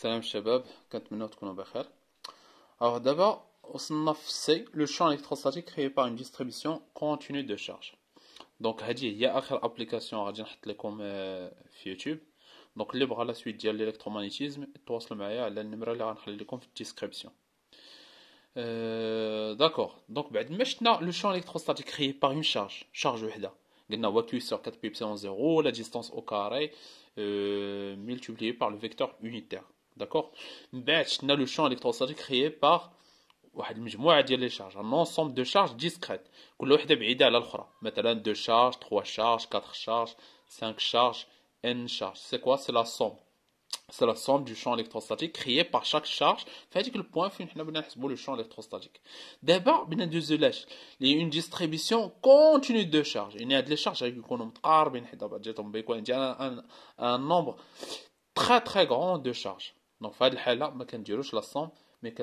Salam Shabab, 4 minutes qu'on a Alors d'abord, on Osnaf C, le champ électrostatique créé par une distribution continue de charge. Donc, il y a une application qui est comme euh, YouTube. Donc, libre à la suite de l'électromagnétisme, tu as le le dans la description. Euh, d'accord. Donc, bah, maintenant, le champ électrostatique créé par une charge, charge Wahda. Il y a sur 4 pi 0, la distance au carré, euh, multipliée par le vecteur unitaire. D'accord a le champ électrostatique créé par charges, un ensemble de charges discrètes. Maintenant, deux charges, trois charges, quatre charges, cinq charges, n charges. C'est quoi C'est la somme. C'est la somme du champ électrostatique créé par chaque charge. C'est que le point fait le champ électrostatique. D'abord, deux Il y a une distribution continue de charges. Il y a des charges avec un nombre très très grand de charges. Donc, cas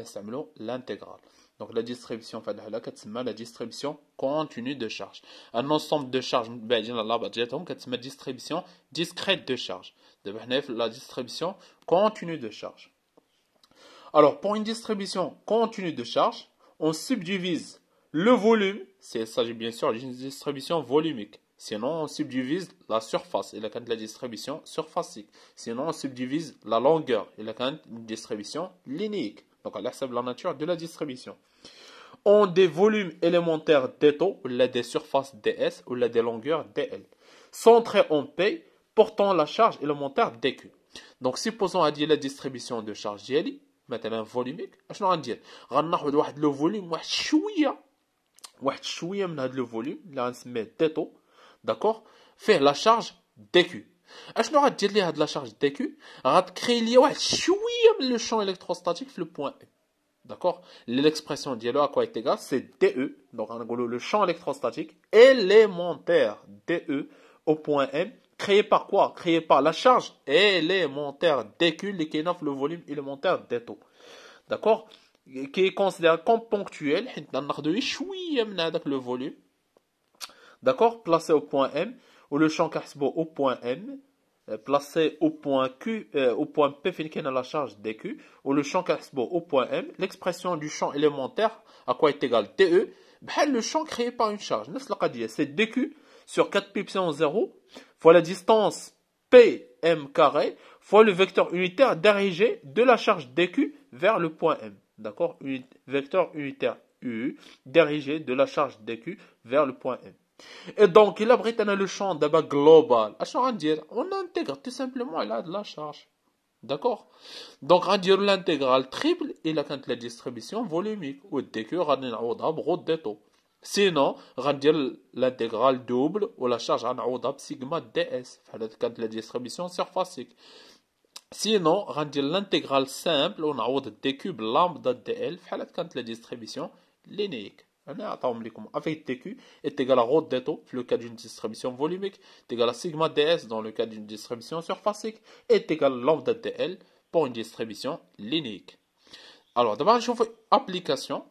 somme mais l'intégrale. Donc la distribution ce la distribution continue de charge. Un ensemble de charges من بعد distribution discrète de charge. la distribution continue de charge. Alors pour une distribution continue de charge, on subdivise le volume, ça, s'agit bien sûr une distribution volumique, Sinon, on subdivise la surface, il a la distribution surfacique. Sinon, on subdivise la longueur, il a de distribution linéique. Donc, on accepte la nature de la distribution. On des volumes élémentaires d'étau, ou la des surfaces ds, ou la des longueurs dl, Centré en P, portant la charge élémentaire dq. Donc, supposons à dire la distribution de charge maintenant volumique, volumique, on غندير غناخذ واحد لو volume, واحد شويه واحد شويه من هذا لو volume, d'accord la la charge Et اشنو a dit هاد la charge dQ. غتكري لي واحد شويه من le champ électrostatique في لو e. D'accord L'expression dialogue à quoi est égale C'est DE, donc le champ électrostatique élémentaire DE au point M, créé par quoi Créé par la charge élémentaire DQ, le volume élémentaire d'eto. D'accord Qui est considéré comme ponctuel, le volume, D'accord Placé au point M, ou le champ Kahsbo au point M, euh, placé au point Q, euh, au point P, à la charge DQ, ou le champ Kahsbo au point M, l'expression du champ élémentaire, à quoi est égal TE, ben, le champ créé par une charge. C'est DQ sur 4π0 fois la distance PM carré fois le vecteur unitaire dirigé de la charge DQ vers le point M. D'accord Vecteur unitaire U dirigé de la charge DQ vers le point M. Et donc, il a britana le champ d'abord global. On intègre tout simplement là de la charge. D'accord Donc, on dire l'intégrale triple, il a quand la distribution volumique. Ou dq, on des taux. Sinon, on dire l'intégrale double, ou la charge en sigma ds. Quand la distribution surfacique. Sinon, on dire l'intégrale simple, on a dq lambda dl. Quand la distribution linéique. Hein, Avec TQ, est égal à rho de dans le cas d'une distribution volumique est égal à sigma ds dans le cas d'une distribution surfacique est égal à lambda dl pour une distribution linéique alors d'abord je fais application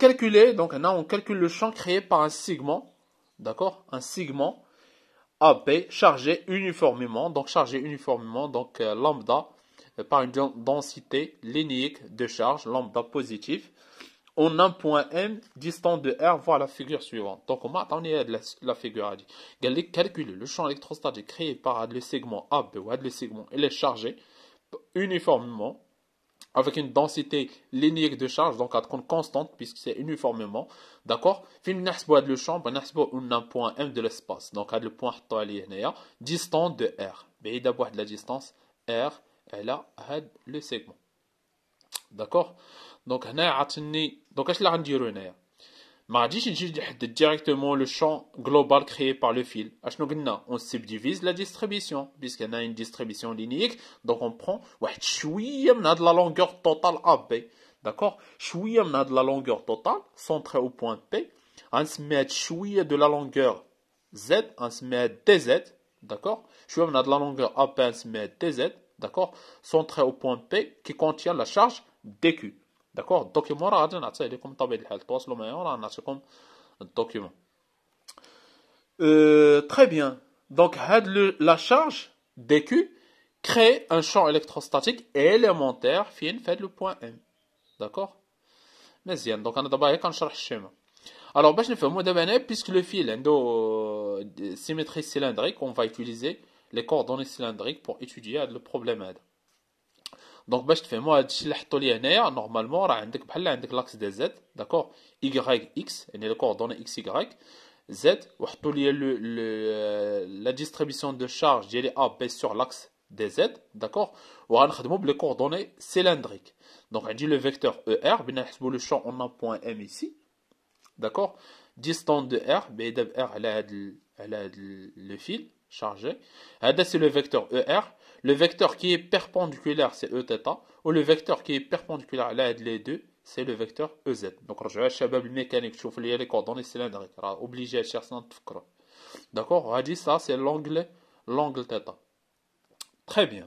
calculer donc là on calcule le champ créé par un segment d'accord un segment AP chargé uniformément donc chargé uniformément donc euh, lambda euh, par une densité linéique de charge lambda positive a un point M distant de R, voir la figure suivante. Donc, on m'a la figure. Elle est calculer Le champ électrostatique créé par le segment AB ou le segment, il est chargé uniformément avec une densité linéaire de charge, donc à compte constante puisque c'est uniformément. D'accord Film le champ, on ben, a un point M de l'espace. Donc, le point e, distant de R. Mais d'abord, la distance R, elle a le segment. D'accord Donc, on a donc, qu'est-ce que je ما Je vais dire directement le champ global créé par le fil on subdivise la distribution puisqu'on a une distribution linéaire. donc on prend واحد a de la longueur totale AB d'accord on a de la longueur totale centrée au point P On هاد شويه de la longueur Z on met DZ d'accord on a de la longueur AB met DZ d'accord centrée au point P qui contient la charge DQ D'accord Document, راه on نعطيه لكم document. الحال euh, معايا très bien. Donc, la charge dq crée un champ électrostatique élémentaire fin fait le point M. D'accord مزيان دونك انا دابا غير كنشرح Alors, الوغ باش نفهمو دابا puisque le fil est de euh, symétrie cylindrique on va utiliser les coordonnées cylindriques pour étudier le problème donc je fais moi le schéma de polarité normalement on a un l'axe des z d'accord y ray x les coordonnées x y z la distribution de charge d A b sur l'axe de z d'accord où on a les coordonnées cylindriques donc on a dit le vecteur er ben on le champ en un point m ici d'accord distance de r b dr elle est le fil chargé Et là, c'est le vecteur er le vecteur qui est perpendiculaire, c'est Eθ, ou le vecteur qui est perpendiculaire à l'aide les deux, c'est le vecteur EZ. Donc, je vais chercher le mécanique, je les, les coordonnées cylindriques, obligé à chercher un D'accord On a dit ça, c'est l'angle, l'angle θ. Très bien.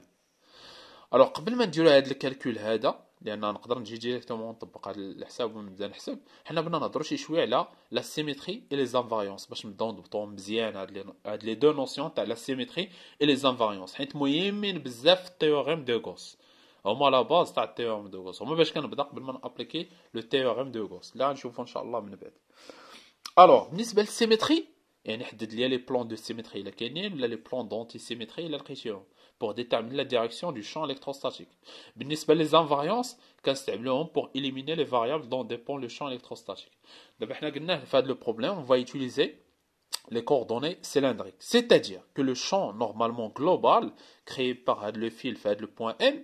Alors, avant de dire le calcul, heda. لان نقدر نجي ديريكتومون نطبق هذا الحساب ونبدا نحسب حنا بدنا نهضروا شي شويه على لا سيميتري اي لي زانفاريونس باش نبداو نضبطو مزيان هاد لي دو نوسيون تاع لا سيميتري اي لي زانفاريونس حيت مهمين بزاف في التيوريم دو غوس هما لا باز تاع التيوريم دو غوس هما باش كنبدا قبل ما نابليكي لو تيوريم دو غوس لا نشوفو ان شاء الله من بعد الوغ بالنسبه للسيميتري يعني حدد ليا لي بلون دو سيميتري الا كاينين ولا لي بلون دونتي سيميتري الا لقيتيهم pour déterminer la direction du champ électrostatique. les invariances كنستعملوهم pour éliminer les variables dont dépend le champ électrostatique. Pour le problème on va utiliser les coordonnées cylindriques. C'est-à-dire que le champ normalement global créé par le fil fait le point M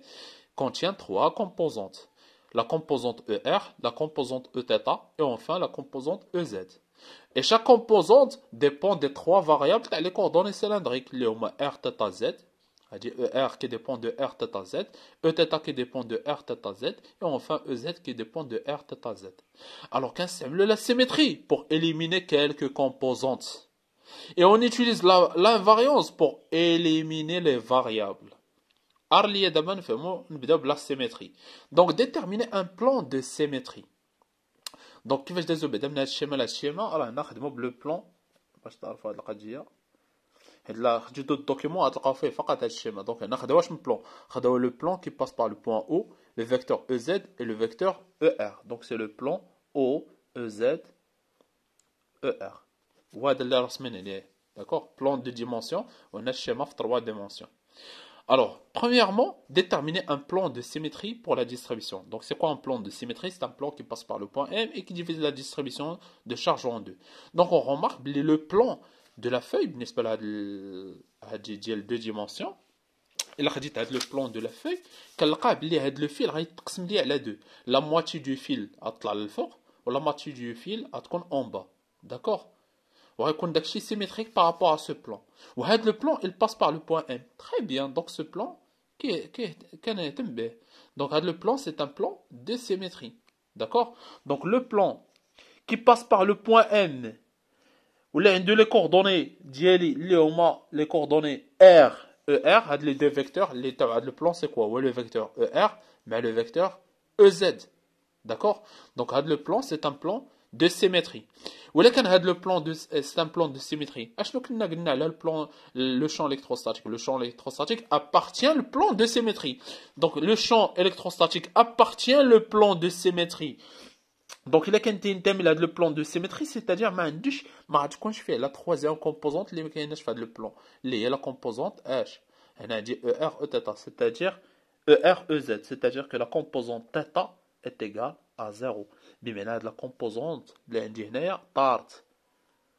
contient trois composantes. La composante ER, la composante Eθ et enfin la composante EZ. Et chaque composante dépend des trois variables les coordonnées cylindriques, les R, c'est-à-dire ER qui dépend de R θ Z, Eθ qui dépend de R Z, et enfin EZ qui dépend de R θ Z. Alors qu'on c'est la symétrie pour éliminer quelques composantes. Et on utilise l'invariance pour éliminer les variables. Arlié d'abord, la symétrie. Donc déterminer un plan de symétrie. Donc, qui va je désobéir, le schéma, le plan, باش تعرفوا le plan. هاد لا جوج الدوكيومون غتلقاو فيه فقط هاد الشيما دونك هنا plan. من بلون خداو لو بلون كي le بار لو le او لو فيكتور او زد اي le فيكتور او ار دونك سي لو بلون او او زد او ار اللي رسمين عليه de dimension. دو ديمونسيون un الشيما في 3 Alors, premièrement, déterminer un plan de symétrie pour la distribution. Donc, c'est quoi un plan de symétrie C'est un plan qui passe par le point M et qui divise la distribution de charge en deux. Donc, on remarque le plan de la feuille, n'est-ce pas, à deux dimensions. Il a dit le plan de la feuille, qu'elle a dit le fil, il a la deux. La moitié du fil à l'alfort, ou la moitié du fil à en bas. D'accord Ou qu'on a symétrique par rapport à ce plan. Ou le plan, il passe par le point M. Très bien, donc ce plan, qu'est-ce que Donc à le plan, c'est un plan de symétrie. D'accord Donc le plan qui passe par le point M, ou les coordonnées les coordonnées r er les deux vecteurs le plan c'est quoi le vecteur er mais le vecteur ez d'accord donc le plan c'est un plan de symétrie ou le plan c'est un plan de symétrie le champ électrostatique le champ électrostatique appartient le plan de symétrie donc le champ électrostatique appartient le plan de symétrie donc, il y a un thème, il a le plan de symétrie, c'est-à-dire, ma douche, ma quand je fais la troisième composante, il y a le plan. Il y a la composante H. Elle a dit ER, θ, e c'est-à-dire ER, EZ, c'est-à-dire que la composante θ est égale à 0. Mais maintenant, la composante, l'indigénaire, part.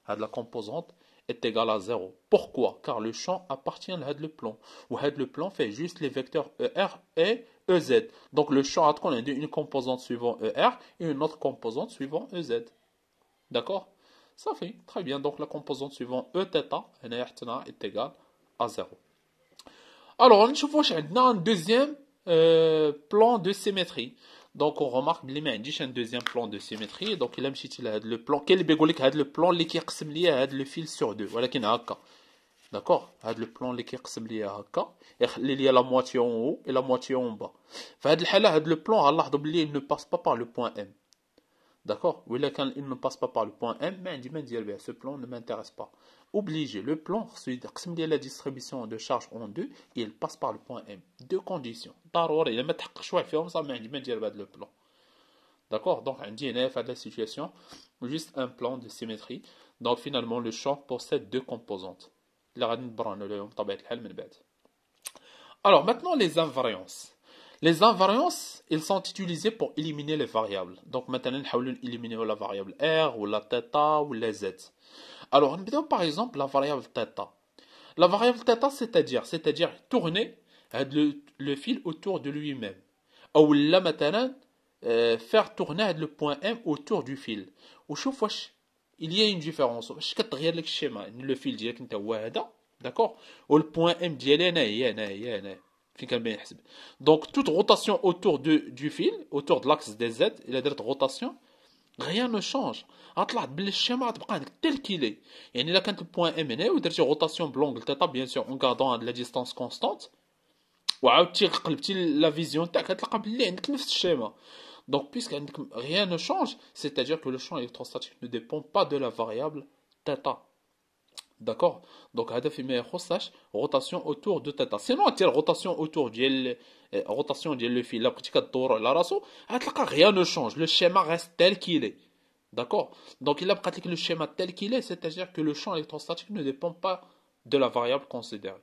De la composante est égale à 0. Pourquoi Car le champ appartient à le plan. Ou le plan fait juste les vecteurs ER et EZ. Donc le champ a une composante suivant ER et une autre composante suivant EZ. D'accord Ça fait très bien. Donc la composante suivant Eθ est égale à 0. Alors, on a un deuxième euh, plan de symétrie. Donc on remarque que dit un deuxième plan de symétrie. Donc il a le plan. Quel est le plan qui le fil sur deux Voilà qui est D'accord Le plan qui est à K, Il y a la moitié en haut et la moitié en bas. Le plan, il ne passe pas par le point M. D'accord Il ne passe pas par le point M. Mais eh ce plan ne m'intéresse pas. Obligé. Le plan, c'est la distribution de charge en deux. Il passe par le point M. Deux conditions. plan. D'accord Donc, un DNF à la situation. Juste un plan de symétrie. Donc, finalement, le champ possède deux composantes. Alors maintenant les invariances. Les invariances, ils sont utilisés pour éliminer les variables. Donc maintenant, nous allons éliminer la variable R, ou la θ, ou la Z. Alors, on par exemple la variable θ. La variable θ, c'est-à-dire, c'est-à-dire tourner euh, le, fil autour de lui-même. Ou là maintenant, euh, faire tourner le point M autour du fil. Ou il y a une différence pas tu regardes le schéma, le fil d'accord? le point m Donc toute rotation autour du fil, autour de l'axe des z, il rotation, rien ne change. En le schéma tel qu'il est. Et a point m ou rotation longue, bien sûr, en gardant la distance constante, la vision, le donc, puisque rien ne change, c'est-à-dire que le champ électrostatique ne dépend pas de la variable θ. D'accord Donc, rotation autour de θ. Sinon, rotation autour de euh, rotation le fil, la pratique de la raso, rien ne change. Le schéma reste tel qu'il est. D'accord Donc, il a pratiqué le schéma tel qu'il est, c'est-à-dire que le champ électrostatique ne dépend pas de la variable considérée.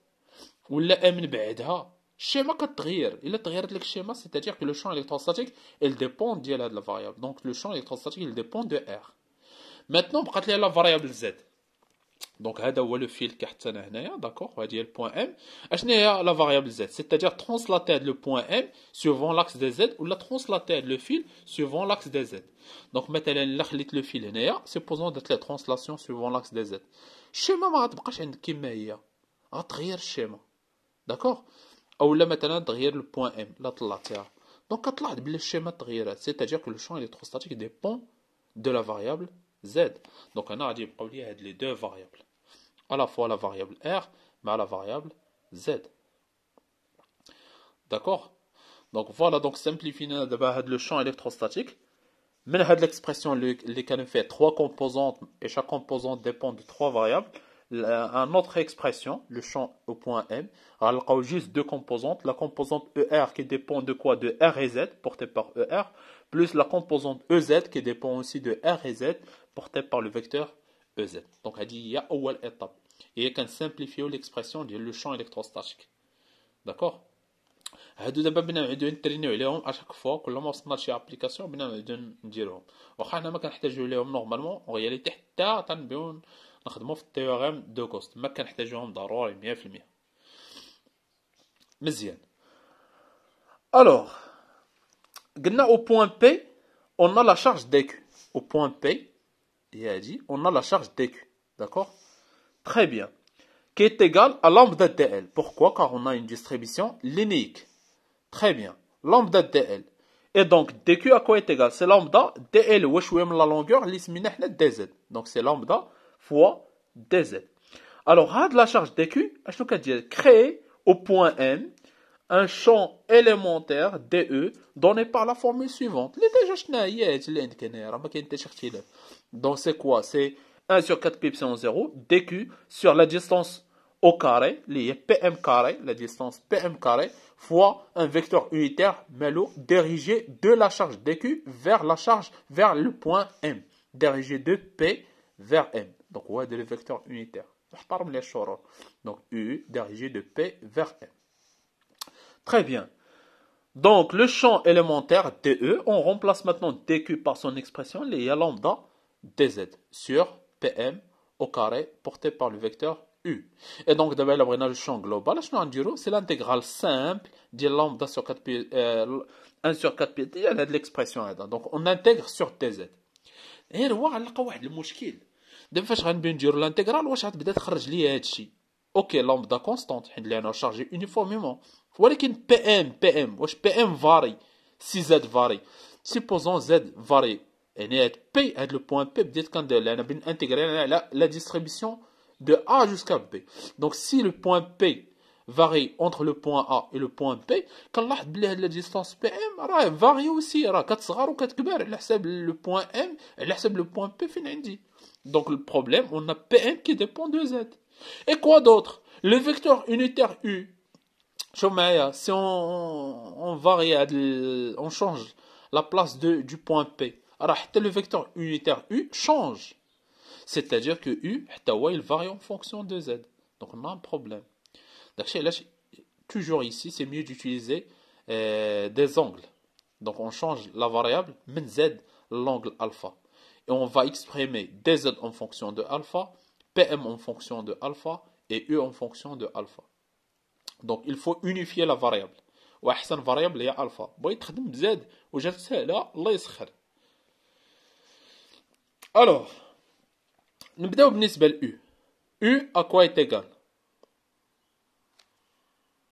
Ou le m est là. Le schéma est Il est le schéma, c'est-à-dire que le champ électrostatique, il dépend de la variable. Donc le champ électrostatique, il dépend de R. Maintenant, pour créer la variable Z. Donc, à a le fil qui a d'accord On va dire le point M. Il a créé la variable Z, c'est-à-dire translater le point M sur l'axe de Z ou le translater le fil sur l'axe de Z. Donc, maintenant, le fil est en A, supposons d'être la translation sur l'axe de Z. Schéma, il y a un schéma d'accord ou là maintenant derrière le point M là donc le schéma derrière c'est-à-dire que le champ électrostatique dépend de la variable Z donc on a dit les deux variables à la fois la variable R mais la variable Z d'accord donc voilà donc simplifier hein, d'abord le champ électrostatique mais l'expression l'expression les fait trois composantes et chaque composante dépend de trois variables une autre expression, le champ au point M, a juste deux composantes, la composante ER qui dépend de quoi De R et Z, portée par ER, plus la composante EZ qui dépend aussi de R et Z, portée par le vecteur EZ. Donc, elle dit, il y a une étape. Et qu'on simplifie l'expression du champ électrostatique. D'accord هادو دابا بنا نعاودو نترينيو عليهم chaque fois كل ما وصلنا لشي ابليكاسيون بنا نعاودو نديروهم واخا حنا ما كنحتاجو ليهم نورمالمون اون حتى نخدمو في التيوغام au point P on a la charge dq au point P a dit on a la charge dq d'accord très bien qui est égal à lambda dl pourquoi car on a une distribution linéique très bien lambda dl et donc dq à quoi est égal c'est lambda dl la longueur dz donc c'est lambda fois dz. Alors, à la charge dq, créer au point M un champ élémentaire DE donné par la formule suivante. Donc c'est quoi C'est 1 sur 4 pi 0 dq sur la distance au carré, lié pm carré, la distance pm carré, fois un vecteur unitaire melo dirigé de la charge dq vers la charge, vers le point M, dirigé de P vers M. Donc, on le vecteur unitaire. Parmi les Donc, U dirigé de P vers M. Très bien. Donc, le champ élémentaire DE, on remplace maintenant DQ par son expression, les lambda DZ sur PM au carré porté par le vecteur U. Et donc, d'abord, le champ global, c'est l'intégrale simple de lambda sur 4 pi, 1 sur 4 pi, il y a l'expression. Donc, on intègre sur DZ. Et on va le problème. دابا فاش غنبغي نديرو لانتيغرال واش غتبدا تخرج ليا هادشي اوكي لامبدا كونستانت حيت constante شارجي est ولكن بي ام بي ام واش بي ام فاري سي فاري سيبوزون فاري يعني هاد بي هاد de A jusqu'à B. Donc si le point P varie entre le point A et le point P, quand la distance PM varie aussi, ou le point M, le point P donc le problème, on a p qui dépend de Z. Et quoi d'autre Le vecteur unitaire U, si on, on change la place de, du point P, alors le vecteur unitaire U change. C'est-à-dire que U, il varie en fonction de Z. Donc on a un problème. Toujours ici, c'est mieux d'utiliser euh, des angles. Donc on change la variable, mais Z, l'angle alpha on va exprimer dz en fonction de alpha, pm en fonction de alpha et u en fonction de alpha. Donc il faut unifier la variable. واحسن فاريبل هي Vous بغيت تخدم بزاد وجات سهله الله يسخر Alors, nous بالنسبه ل U U à quoi est égal